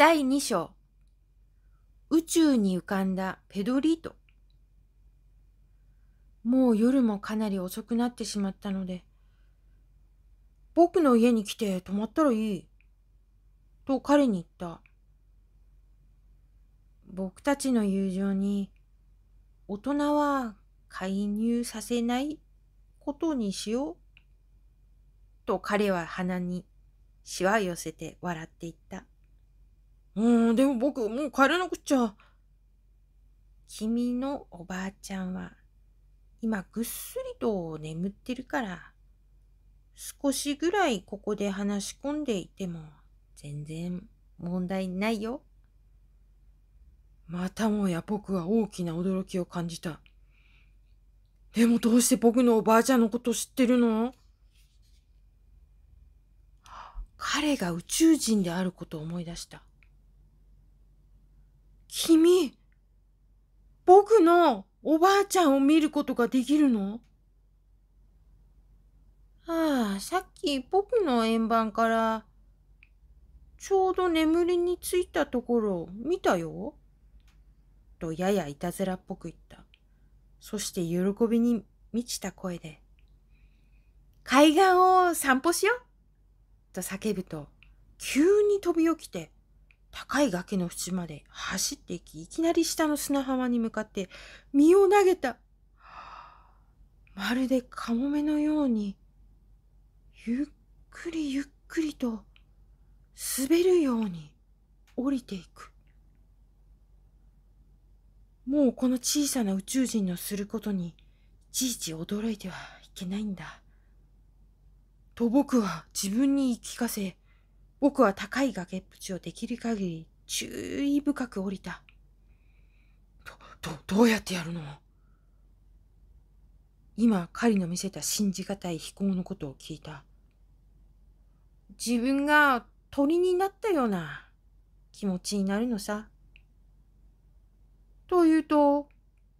第2章宇宙に浮かんだペドリートもう夜もかなり遅くなってしまったので僕の家に来て泊まったらいいと彼に言った僕たちの友情に大人は介入させないことにしようと彼は鼻にしわ寄せて笑っていった。うん、でも僕、もう帰らなくっちゃ。君のおばあちゃんは、今ぐっすりと眠ってるから、少しぐらいここで話し込んでいても、全然問題ないよ。またもや僕は大きな驚きを感じた。でもどうして僕のおばあちゃんのこと知ってるの彼が宇宙人であることを思い出した。君、僕のおばあちゃんを見ることができるのああ、さっき僕の円盤から、ちょうど眠りについたところを見たよ。とややいたずらっぽく言った。そして喜びに満ちた声で、海岸を散歩しようと叫ぶと、急に飛び起きて、高い崖の縁まで走っていき、いきなり下の砂浜に向かって身を投げた。まるでカモメのように、ゆっくりゆっくりと滑るように降りていく。もうこの小さな宇宙人のすることに、いちいち驚いてはいけないんだ。と僕は自分に言い聞かせ、僕は高い崖っぷちをできる限り注意深く降りた。ど、ど、どうやってやるの今、狩りの見せた信じがたい飛行のことを聞いた。自分が鳥になったような気持ちになるのさ。というと、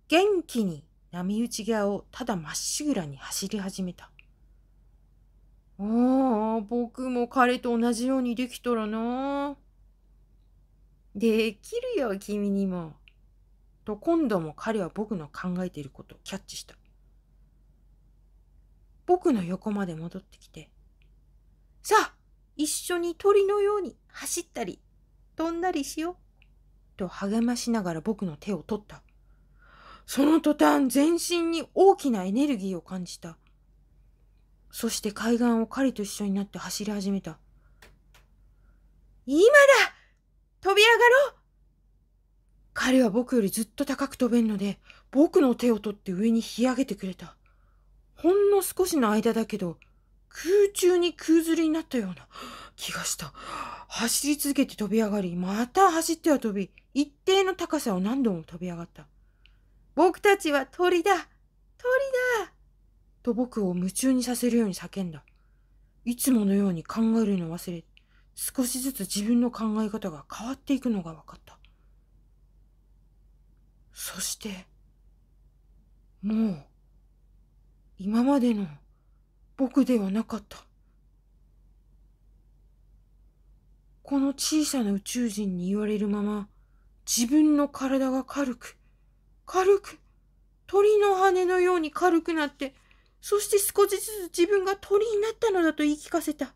元気に波打ち際をただまっしぐらに走り始めた。ああ、僕も彼と同じようにできたらな。できるよ、君にも。と今度も彼は僕の考えていることをキャッチした。僕の横まで戻ってきて、さあ、一緒に鳥のように走ったり、飛んだりしよう。と励ましながら僕の手を取った。その途端、全身に大きなエネルギーを感じた。そして海岸を狩りと一緒になって走り始めた。今だ飛び上がろう彼は僕よりずっと高く飛べんので、僕の手を取って上に引き上げてくれた。ほんの少しの間だけど、空中に空ずりになったような 気がした。走り続けて飛び上がり、また走っては飛び、一定の高さを何度も飛び上がった。僕たちは鳥だ鳥だと僕を夢中にさせるように叫んだ。いつものように考えるのを忘れ、少しずつ自分の考え方が変わっていくのが分かった。そして、もう、今までの僕ではなかった。この小さな宇宙人に言われるまま、自分の体が軽く、軽く、鳥の羽のように軽くなって、そして少しずつ自分が鳥になったのだと言い聞かせた。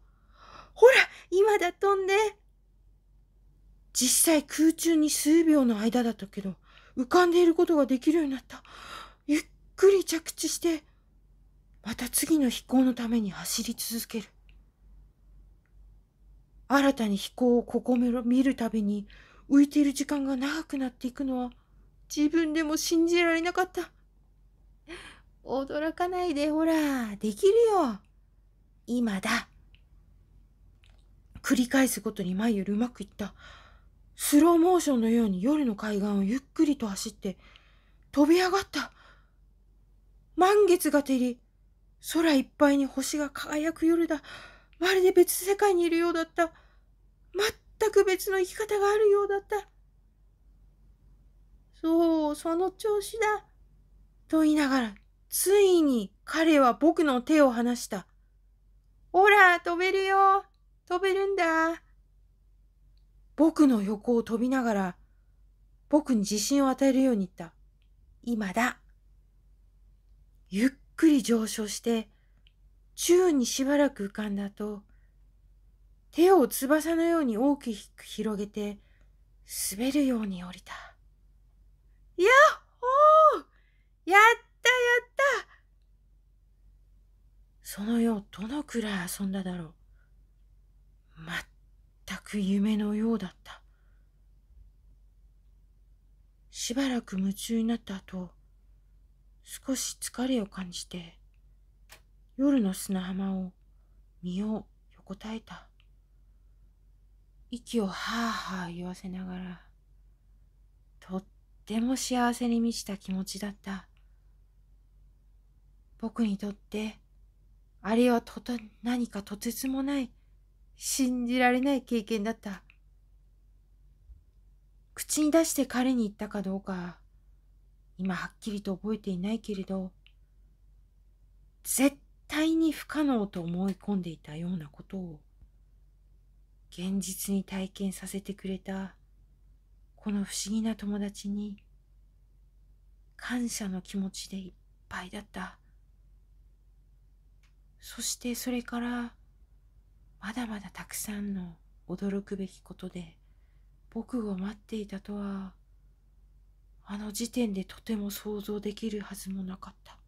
ほら、今だ、飛んで。実際空中に数秒の間だったけど、浮かんでいることができるようになった。ゆっくり着地して、また次の飛行のために走り続ける。新たに飛行をころ見るたびに浮いている時間が長くなっていくのは自分でも信じられなかった。驚かないでほら、できるよ。今だ。繰り返すことに前よりうまくいった。スローモーションのように夜の海岸をゆっくりと走って飛び上がった。満月が照り、空いっぱいに星が輝く夜だ。まるで別世界にいるようだった。全く別の生き方があるようだった。そう、その調子だ。と言いながらついに彼は僕の手を離した。ほら、飛べるよ。飛べるんだ。僕の横を飛びながら、僕に自信を与えるように言った。今だ。ゆっくり上昇して、宙にしばらく浮かんだ後、手を翼のように大きく広げて、滑るように降りた。やっほーやっったやったその夜どのくらい遊んだだろう。まったく夢のようだった。しばらく夢中になった後、少し疲れを感じて、夜の砂浜を身を横たえた。息をはあはあ言わせながら、とっても幸せに満ちた気持ちだった。僕にとってあれはとた何かとてつもない信じられない経験だった口に出して彼に言ったかどうか今はっきりと覚えていないけれど絶対に不可能と思い込んでいたようなことを現実に体験させてくれたこの不思議な友達に感謝の気持ちでいっぱいだった。そしてそれからまだまだたくさんの驚くべきことで僕を待っていたとはあの時点でとても想像できるはずもなかった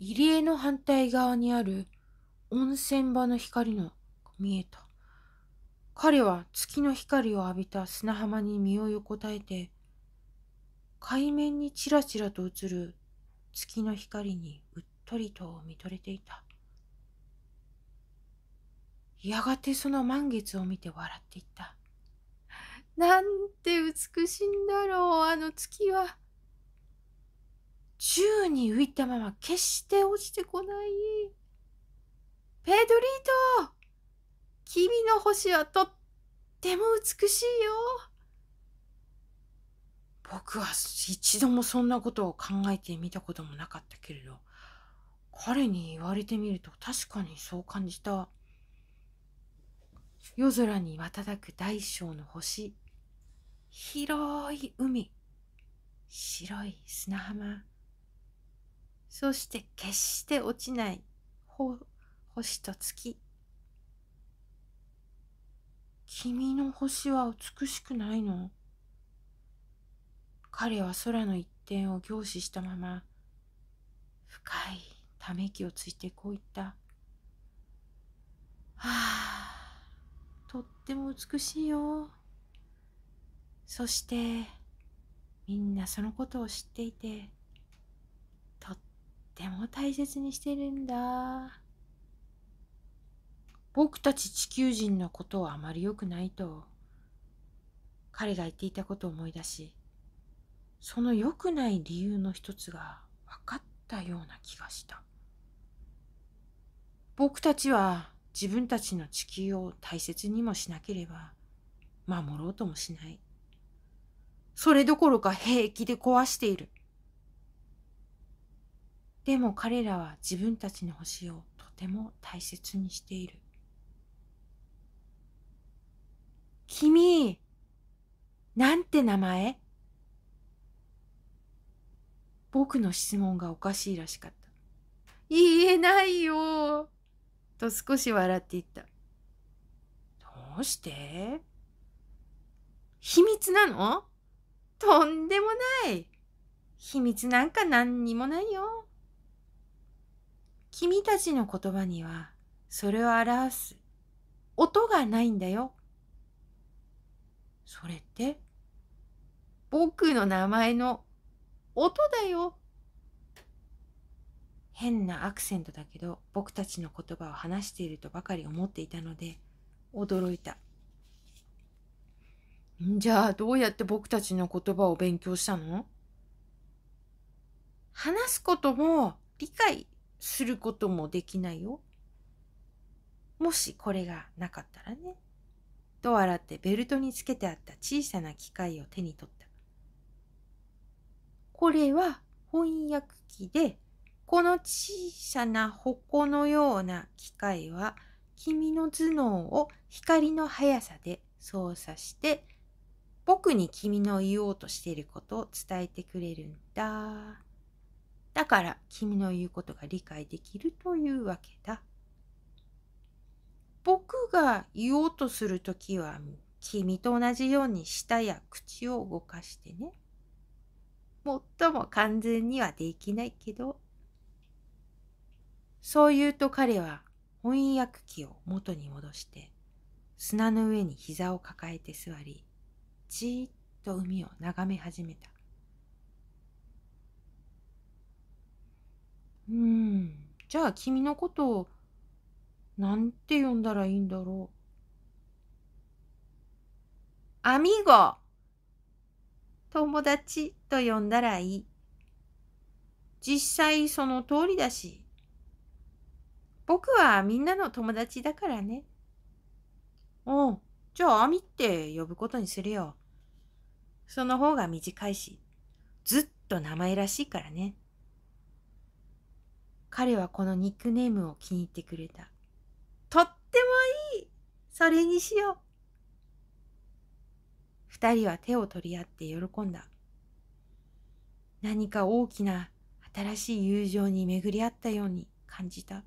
入江の反対側にある温泉場の光の見えた彼は月の光を浴びた砂浜に身を横たえて海面にちらちらと映る月の光にうっとりと見とれていたやがてその満月を見て笑っていったなんて美しいんだろうあの月は宙に浮いたまま決して落ちてこないペドリート君の星はとっても美しいよ。僕は一度もそんなことを考えてみたこともなかったけれど彼に言われてみると確かにそう感じた夜空に瞬く大小の星広い海白い砂浜そして決して落ちない星と月君の星は美しくないの彼は空の一点を凝視したまま深いため息をついてこう言った「はあとっても美しいよ」そしてみんなそのことを知っていてとっても大切にしてるんだ僕たち地球人のことはあまり良くないと彼が言っていたことを思い出しその良くない理由の一つが分かったような気がした僕たちは自分たちの地球を大切にもしなければ守ろうともしないそれどころか平気で壊しているでも彼らは自分たちの星をとても大切にしている君なんて名前僕の質問がおかしいらしかった。言えないよと少し笑っていった。どうして秘密なのとんでもない秘密なんか何にもないよ。君たちの言葉にはそれを表す音がないんだよ。それって僕の名前の音だよ。変なアクセントだけど僕たちの言葉を話しているとばかり思っていたので驚いた。じゃあどうやって僕たちの言葉を勉強したの話すことも理解することもできないよ。もしこれがなかったらね。と笑ってベルトにつけてあった小さな機械を手に取った。これは翻訳機で、この小さな矛のような機械は、君の頭脳を光の速さで操作して、僕に君の言おうとしていることを伝えてくれるんだ。だから君の言うことが理解できるというわけだ。僕が言おうとするときは君と同じように舌や口を動かしてね。最も完全にはできないけど、そう言うと彼は翻訳機を元に戻して、砂の上に膝を抱えて座り、じーっと海を眺め始めた。うん、じゃあ君のことを、なんて呼んだらいいんだろう。アミゴ友達と呼んだらいい。実際その通りだし。僕はみんなの友達だからね。おう、じゃあアミって呼ぶことにするよ。その方が短いし、ずっと名前らしいからね。彼はこのニックネームを気に入ってくれた。とってもいいそれにしよう二人は手を取り合って喜んだ。何か大きな新しい友情に巡り合ったように感じた。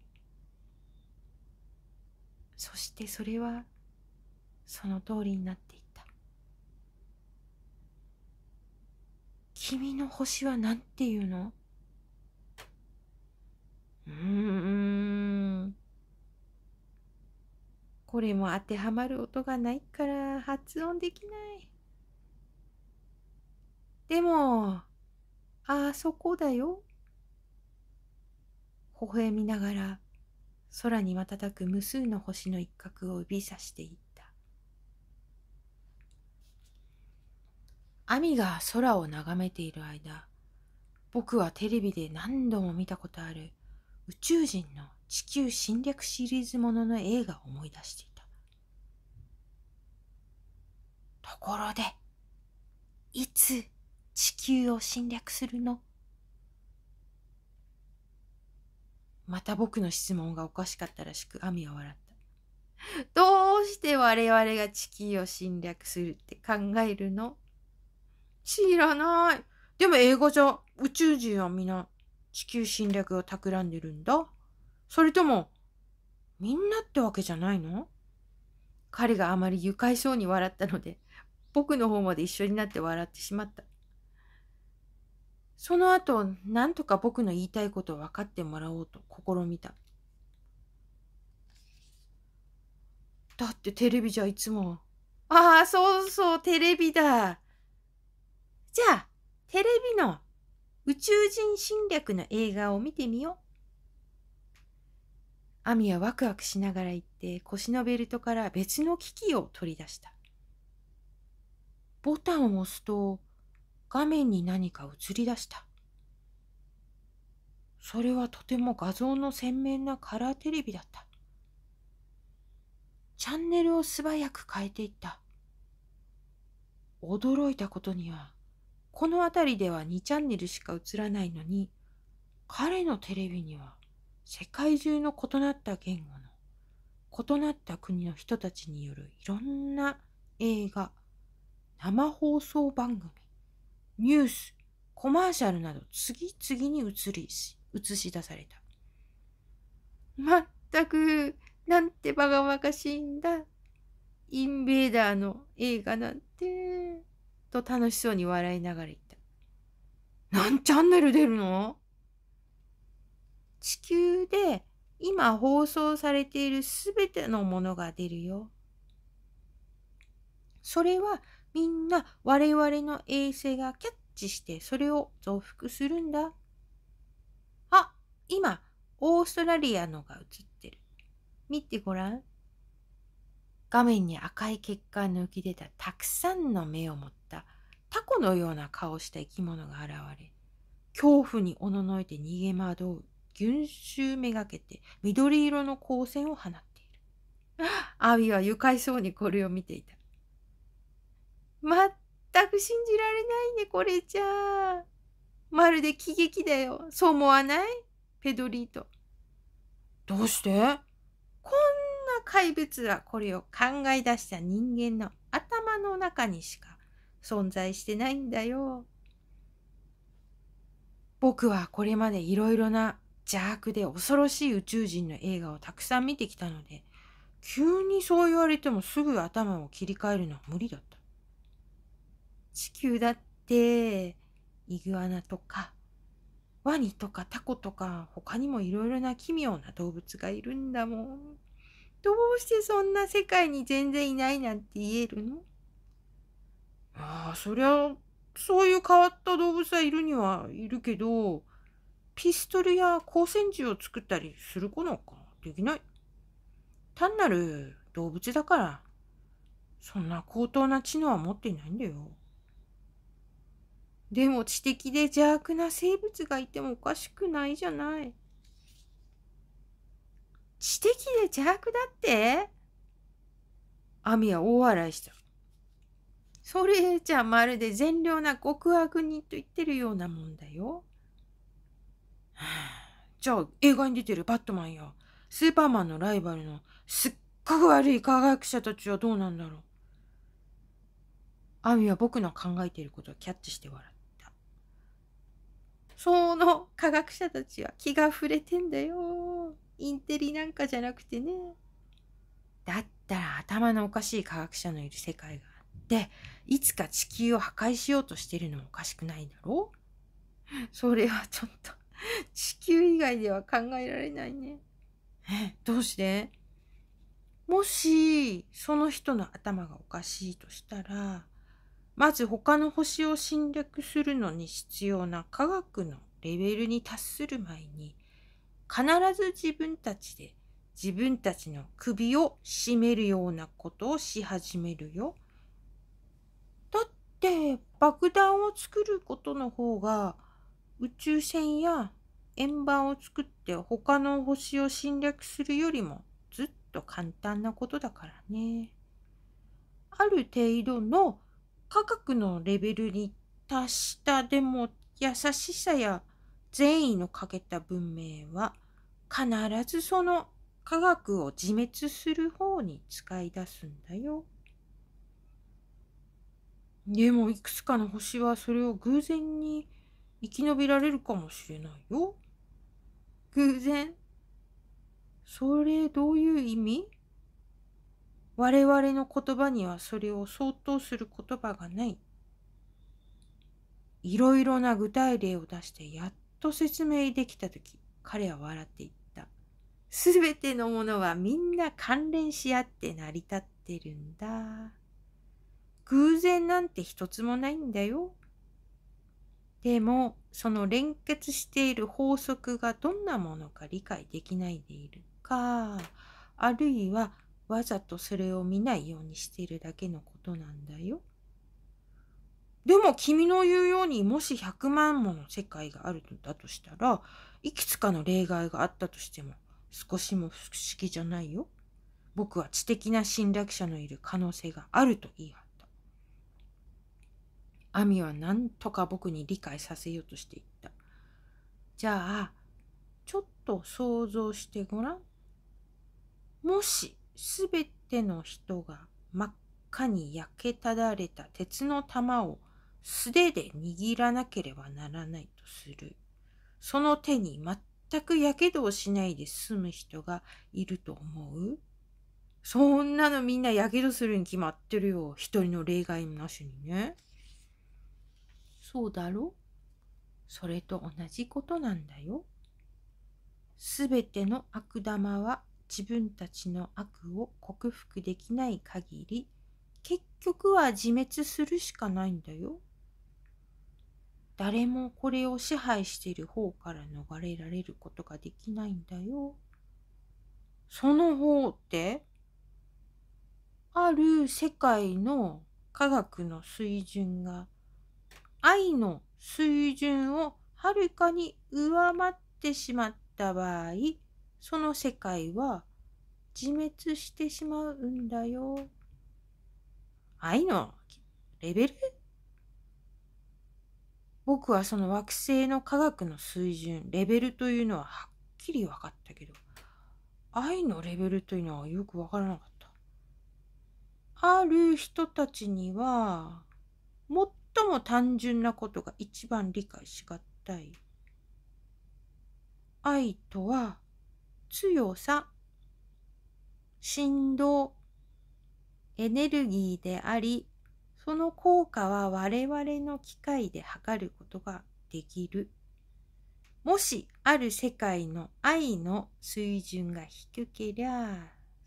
そしてそれはその通りになっていった。君の星は何て言うのうーん。これも当てはまる音がないから発音できない。でも、あそこだよ。微笑みながら空に瞬く無数の星の一角を指さしていった。アミが空を眺めている間、僕はテレビで何度も見たことある宇宙人の地球侵略シリーズものの映画を思い出していた。ところで、いつ地球を侵略するのまた僕の質問がおかしかったらしくアミは笑ったどうして我々が地球を侵略するって考えるの知らないでも英語じゃ宇宙人は皆地球侵略を企んでるんだそれともみんなってわけじゃないの彼があまり愉快そうに笑ったので僕の方まで一緒になって笑ってしまったその後、なんとか僕の言いたいことを分かってもらおうと試みた。だってテレビじゃいつも。ああ、そうそう、テレビだ。じゃあ、テレビの宇宙人侵略の映画を見てみよう。アミはワクワクしながら言って腰のベルトから別の機器を取り出した。ボタンを押すと画面に何か映り出した。それはとても画像の鮮明なカラーテレビだった。チャンネルを素早く変えていった。驚いたことには、この辺りでは2チャンネルしか映らないのに、彼のテレビには世界中の異なった言語の、異なった国の人たちによるいろんな映画、生放送番組、ニュース、コマーシャルなど次々に移りし、映し出された。まったく、なんてバカバカしいんだ。インベーダーの映画なんて、と楽しそうに笑いながら言った。何チャンネル出るの地球で今放送されているすべてのものが出るよ。それはみんな我々の衛星がキャッチしてそれを増幅するんだ。あ、今、オーストラリアのが映ってる。見てごらん。画面に赤い血管の浮き出たたくさんの目を持ったタコのような顔した生き物が現れ、恐怖におののいて逃げ惑う群衆めがけて緑色の光線を放っている。アビは愉快そうにこれを見ていた。全く信じられないね、これじゃあ。まるで喜劇だよ。そう思わないペドリート。どうしてこんな怪物はこれを考え出した人間の頭の中にしか存在してないんだよ。僕はこれまでいろいろな邪悪で恐ろしい宇宙人の映画をたくさん見てきたので急にそう言われてもすぐ頭を切り替えるのは無理だった。地球だってイグアナとかワニとかタコとか他にもいろいろな奇妙な動物がいるんだもん。どうしてそんな世界に全然いないなんて言えるのああ、そりゃ、そういう変わった動物はいるにはいるけど、ピストルや光線銃を作ったりする子なんかできない。単なる動物だから、そんな高等な知能は持っていないんだよ。でも知的で邪悪な生物がいてもおかしくないじゃない。知的で邪悪だってアミは大笑いした。それじゃあまるで善良な極悪人と言ってるようなもんだよ。じゃあ映画に出てるバットマンやスーパーマンのライバルのすっごく悪い科学者たちはどうなんだろうアミは僕の考えていることをキャッチして笑った。その科学者たちは気が触れてんだよ。インテリなんかじゃなくてね。だったら頭のおかしい科学者のいる世界があって、いつか地球を破壊しようとしてるのもおかしくないだろうそれはちょっと、地球以外では考えられないね。え、どうしてもし、その人の頭がおかしいとしたら、まず他の星を侵略するのに必要な科学のレベルに達する前に必ず自分たちで自分たちの首を絞めるようなことをし始めるよ。だって爆弾を作ることの方が宇宙船や円盤を作って他の星を侵略するよりもずっと簡単なことだからね。ある程度の科学のレベルに達したでも優しさや善意の欠けた文明は必ずその科学を自滅する方に使い出すんだよ。でもいくつかの星はそれを偶然に生き延びられるかもしれないよ。偶然それどういう意味我々の言葉にはそれを相当する言葉がない。いろいろな具体例を出してやっと説明できた時彼は笑っていった。すべてのものはみんな関連し合って成り立ってるんだ。偶然なんて一つもないんだよ。でもその連結している法則がどんなものか理解できないでいるかあるいはわざとそれを見ないようにしているだけのことなんだよ。でも君の言うようにもし100万もの世界があるのだとしたらいくつかの例外があったとしても少しも不思議じゃないよ。僕は知的な侵略者のいる可能性があると言い張った。アミは何とか僕に理解させようとしていった。じゃあちょっと想像してごらん。もしすべての人が真っ赤に焼けただれた鉄の玉を素手で握らなければならないとする。その手に全くやけどをしないで済む人がいると思うそんなのみんなやけどするに決まってるよ。一人の例外もなしにね。そうだろそれと同じことなんだよ。すべての悪玉は自分たちの悪を克服できない限り結局は自滅するしかないんだよ。誰もこれを支配している方から逃れられることができないんだよ。その方ってある世界の科学の水準が愛の水準をはるかに上回ってしまった場合その世界は自滅してしまうんだよ。愛のレベル僕はその惑星の科学の水準、レベルというのははっきり分かったけど、愛のレベルというのはよく分からなかった。ある人たちには、最も単純なことが一番理解しがたい。愛とは強さ、振動、エネルギーであり、その効果は我々の機械で測ることができる。もしある世界の愛の水準が低けりゃ、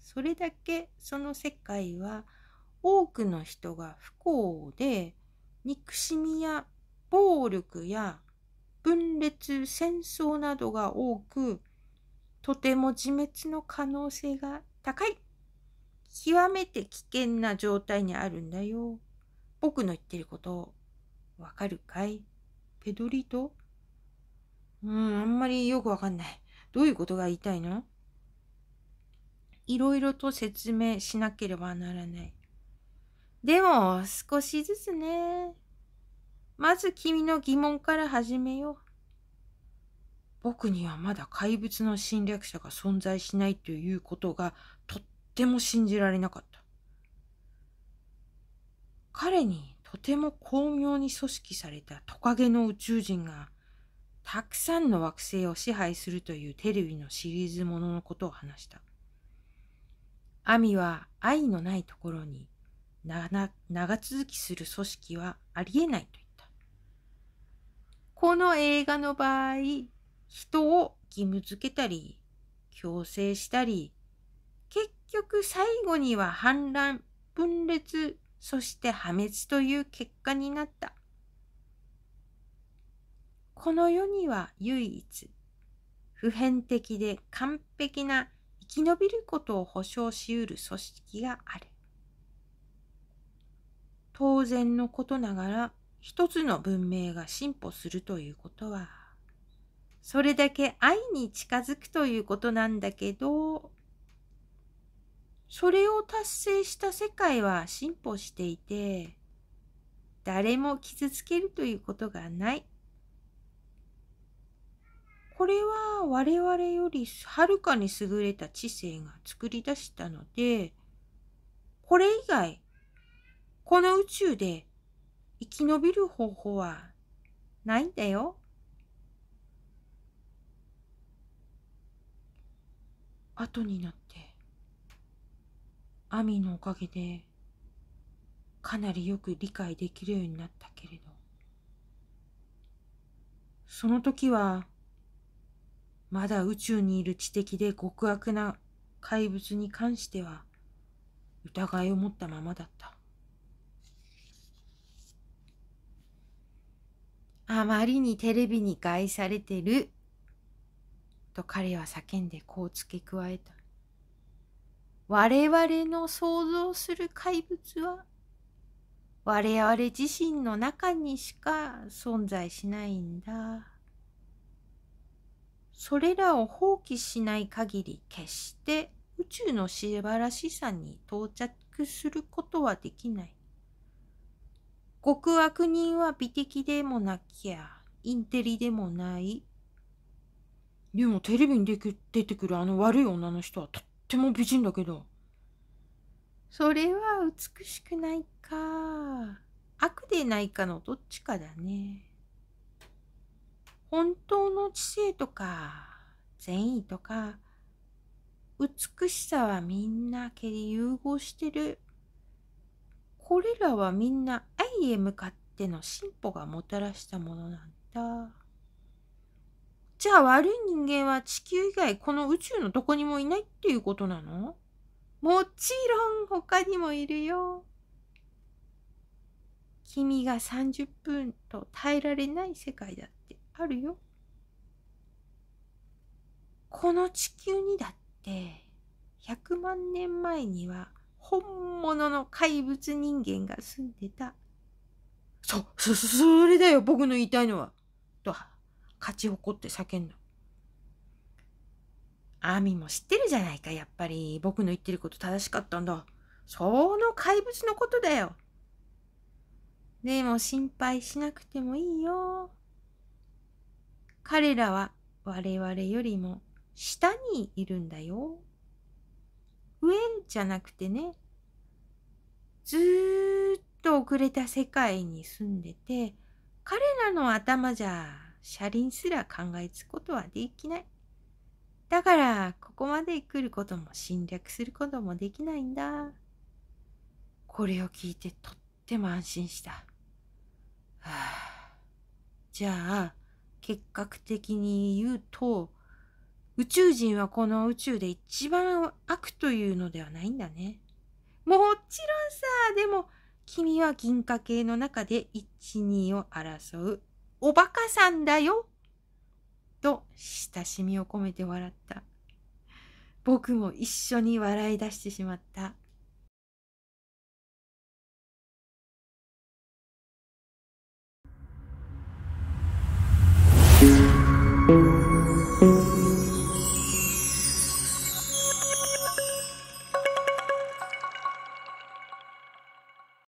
それだけその世界は多くの人が不幸で、憎しみや暴力や分裂戦争などが多くとても自滅の可能性が高い。極めて危険な状態にあるんだよ。僕の言ってること、わかるかいペドリとうん、あんまりよくわかんない。どういうことが言いたいのいろいろと説明しなければならない。でも、少しずつね。まず君の疑問から始めよう。僕にはまだ怪物の侵略者が存在しないということがとっても信じられなかった。彼にとても巧妙に組織されたトカゲの宇宙人がたくさんの惑星を支配するというテレビのシリーズもののことを話した。アミは愛のないところに長続きする組織はありえないと言った。この映画の場合、人を義務づけたり強制したり結局最後には反乱分裂そして破滅という結果になったこの世には唯一普遍的で完璧な生き延びることを保証しうる組織がある当然のことながら一つの文明が進歩するということはそれだけ愛に近づくということなんだけどそれを達成した世界は進歩していて誰も傷つけるということがないこれは我々よりはるかに優れた知性が作り出したのでこれ以外この宇宙で生き延びる方法はないんだよ。後になって亜美のおかげでかなりよく理解できるようになったけれどその時はまだ宇宙にいる知的で極悪な怪物に関しては疑いを持ったままだったあまりにテレビに害されてると彼は叫んでこう付け加えた。我々の想像する怪物は我々自身の中にしか存在しないんだ。それらを放棄しない限り決して宇宙の素晴らしさに到着することはできない。極悪人は美的でもなきゃインテリでもないでもテレビに出てくるあの悪い女の人はとっても美人だけど。それは美しくないか。悪でないかのどっちかだね。本当の知性とか善意とか美しさはみんな毛で融合してる。これらはみんな愛へ向かっての進歩がもたらしたものなんだ。じゃあ悪い人間は地球以外この宇宙のどこにもいないっていうことなのもちろん他にもいるよ。君が30分と耐えられない世界だってあるよ。この地球にだって100万年前には本物の怪物人間が住んでた。そ、そ、それだよ僕の言いたいのは。勝ち誇って叫んだ。アミも知ってるじゃないか、やっぱり。僕の言ってること正しかったんだ。その怪物のことだよ。でも心配しなくてもいいよ。彼らは我々よりも下にいるんだよ。上じゃなくてね、ずーっと遅れた世界に住んでて、彼らの頭じゃ車輪すら考えつくことはできない。だから、ここまで来ることも侵略することもできないんだ。これを聞いてとっても安心した。はあ、じゃあ、結核的に言うと、宇宙人はこの宇宙で一番悪というのではないんだね。もちろんさ、でも君は銀河系の中で1、2を争うおバカさんだよ。と親しみを込めて笑った。僕も一緒に笑い出してしまった。